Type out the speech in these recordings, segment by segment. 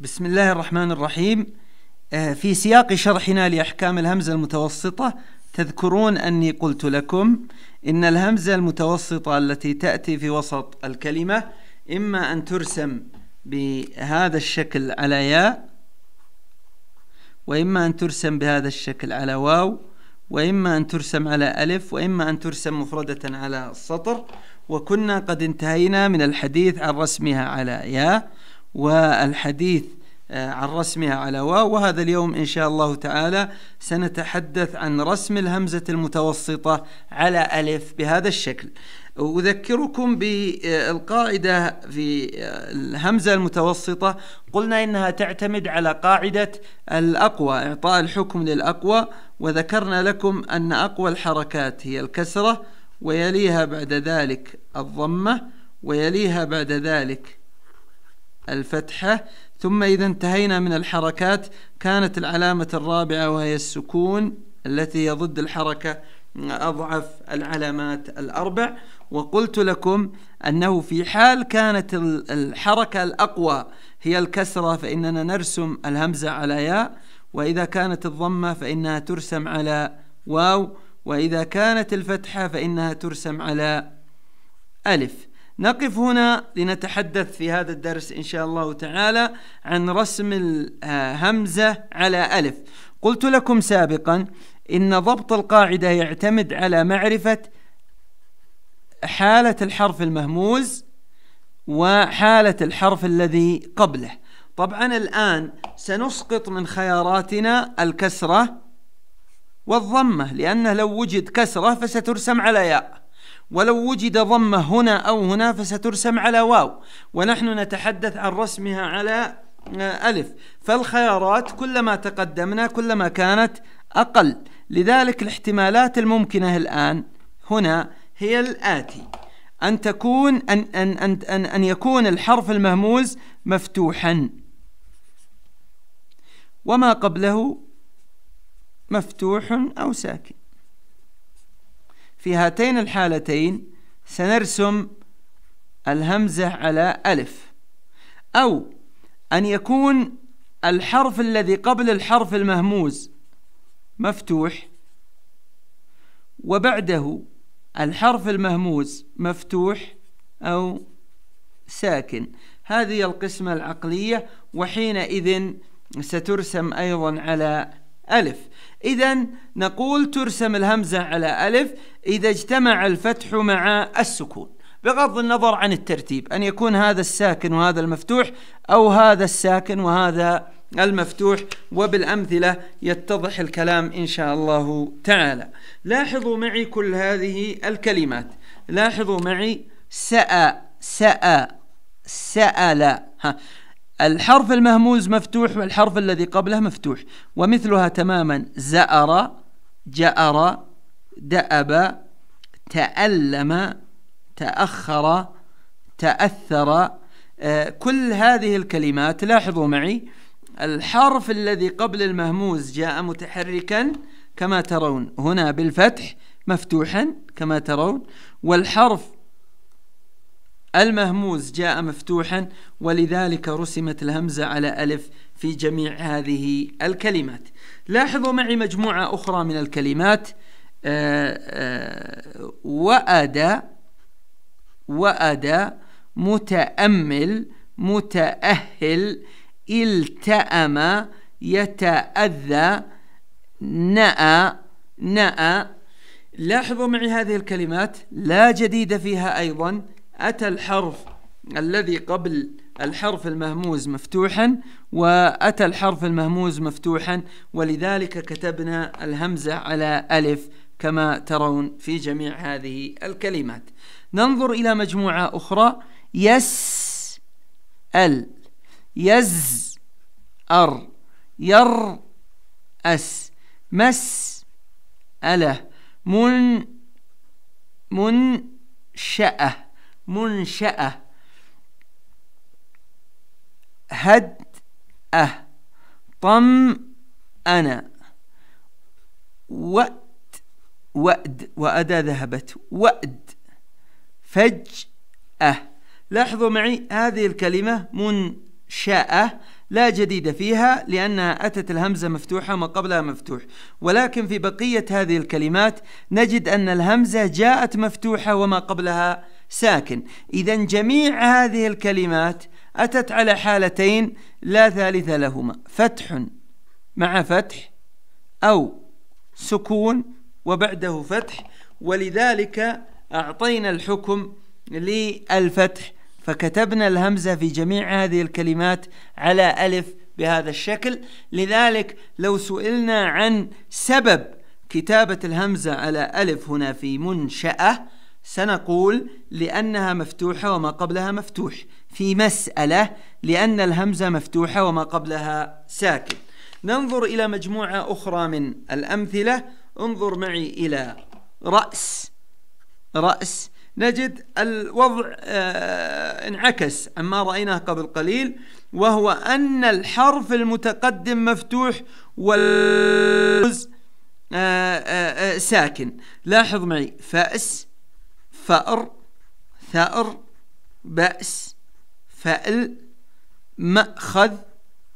بسم الله الرحمن الرحيم آه، في سياق شرحنا لأحكام الهمزة المتوسطة تذكرون أني قلت لكم إن الهمزة المتوسطة التي تأتي في وسط الكلمة إما أن ترسم بهذا الشكل على ياء وإما أن ترسم بهذا الشكل على واو وإما أن ترسم على ألف وإما أن ترسم مفردة على السطر وكنا قد انتهينا من الحديث عن رسمها على ياء والحديث آه، عن رسمها على واو وهذا اليوم إن شاء الله تعالى سنتحدث عن رسم الهمزة المتوسطة على ألف بهذا الشكل أذكركم بالقاعدة في آه، الهمزة المتوسطة قلنا إنها تعتمد على قاعدة الأقوى إعطاء الحكم للأقوى وذكرنا لكم أن أقوى الحركات هي الكسرة ويليها بعد ذلك الضمة ويليها بعد ذلك الفتحة ثم إذا انتهينا من الحركات كانت العلامة الرابعة وهي السكون التي يضد الحركة أضعف العلامات الأربع وقلت لكم أنه في حال كانت الحركة الأقوى هي الكسرة فإننا نرسم الهمزة على ياء وإذا كانت الضمة فإنها ترسم على واو وإذا كانت الفتحة فإنها ترسم على ألف نقف هنا لنتحدث في هذا الدرس إن شاء الله تعالى عن رسم الهمزة آه، على ألف قلت لكم سابقا إن ضبط القاعدة يعتمد على معرفة حالة الحرف المهموز وحالة الحرف الذي قبله طبعا الآن سنسقط من خياراتنا الكسرة والضمة لأنه لو وجد كسرة فسترسم على ياء ولو وجد ضمة هنا أو هنا فسترسم على واو ونحن نتحدث عن رسمها على آه، ألف فالخيارات كلما تقدمنا كلما كانت أقل لذلك الاحتمالات الممكنة الآن هنا هي الآتي أن تكون أن أن أن أن, أن يكون الحرف المهموز مفتوحا وما قبله مفتوح أو ساكن في هاتين الحالتين سنرسم الهمزة على ألف أو أن يكون الحرف الذي قبل الحرف المهموز مفتوح وبعده الحرف المهموز مفتوح أو ساكن هذه القسمة العقلية وحينئذ سترسم أيضا على ألف إذا نقول ترسم الهمزة على ألف إذا اجتمع الفتح مع السكون بغض النظر عن الترتيب أن يكون هذا الساكن وهذا المفتوح أو هذا الساكن وهذا المفتوح وبالأمثلة يتضح الكلام إن شاء الله تعالى لاحظوا معي كل هذه الكلمات لاحظوا معي سأ سأ سأل ها الحرف المهموز مفتوح والحرف الذي قبله مفتوح ومثلها تماما زأر جأر دأب تألم تأخر تأثر آه، كل هذه الكلمات لاحظوا معي الحرف الذي قبل المهموز جاء متحركا كما ترون هنا بالفتح مفتوحا كما ترون والحرف المهموز جاء مفتوحا ولذلك رسمت الهمزة على ألف في جميع هذه الكلمات لاحظوا معي مجموعة أخرى من الكلمات وأدى آه، آه، وأدى متأمل متأهل التأم يتأذى نأى نأى لاحظوا معي هذه الكلمات لا جديد فيها أيضا أتى الحرف الذي قبل الحرف المهموز مفتوحا وأتى الحرف المهموز مفتوحا ولذلك كتبنا الهمزة على ألف كما ترون في جميع هذه الكلمات ننظر إلى مجموعة أخرى يس ال يز أر ير أس مس أله من من شأه منشأة هد أه طم أنا وأد وأدا ذهبت وأد فجأة لاحظوا معي هذه الكلمة منشأة لا جديد فيها لأنها أتت الهمزة مفتوحة وما قبلها مفتوح ولكن في بقية هذه الكلمات نجد أن الهمزة جاءت مفتوحة وما قبلها مفتوح ساكن إذا جميع هذه الكلمات أتت على حالتين لا ثالث لهما فتح مع فتح أو سكون وبعده فتح ولذلك أعطينا الحكم للفتح فكتبنا الهمزة في جميع هذه الكلمات على ألف بهذا الشكل لذلك لو سئلنا عن سبب كتابة الهمزة على ألف هنا في منشأة سنقول لأنها مفتوحة وما قبلها مفتوح في مسألة لأن الهمزة مفتوحة وما قبلها ساكن ننظر إلى مجموعة أخرى من الأمثلة انظر معي إلى رأس رأس نجد الوضع آه، انعكس عما رأيناه قبل قليل وهو أن الحرف المتقدم مفتوح والرأس آه، آه، ساكن لاحظ معي فأس فأر ثأر بأس فأل مأخذ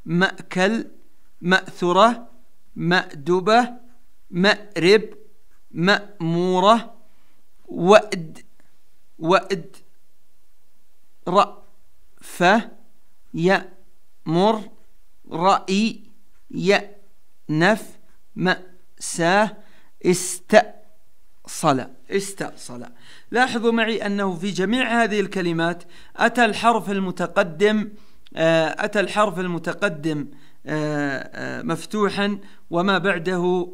مأكل مأثرة مأدبة مأرب مأمورة وأد وأد رأفة يأمر رأي يأنف مأساة استأ صلى استأصل لاحظوا معي أنه في جميع هذه الكلمات أتى الحرف المتقدم آه، أتى الحرف المتقدم آه، آه، مفتوحا وما بعده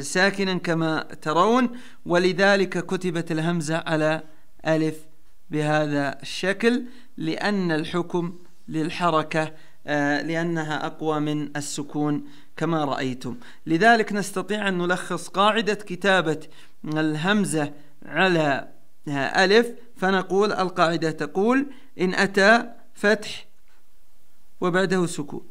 ساكنا كما ترون ولذلك كتبت الهمزة على ألف بهذا الشكل لأن الحكم للحركة لأنها أقوى من السكون كما رأيتم لذلك نستطيع أن نلخص قاعدة كتابة الهمزة على ألف فنقول القاعدة تقول إن أتى فتح وبعده سكون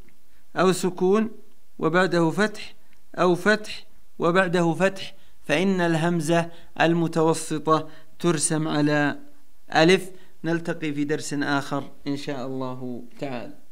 أو سكون وبعده فتح أو فتح وبعده فتح فإن الهمزة المتوسطة ترسم على ألف نلتقي في درس آخر إن شاء الله تعالى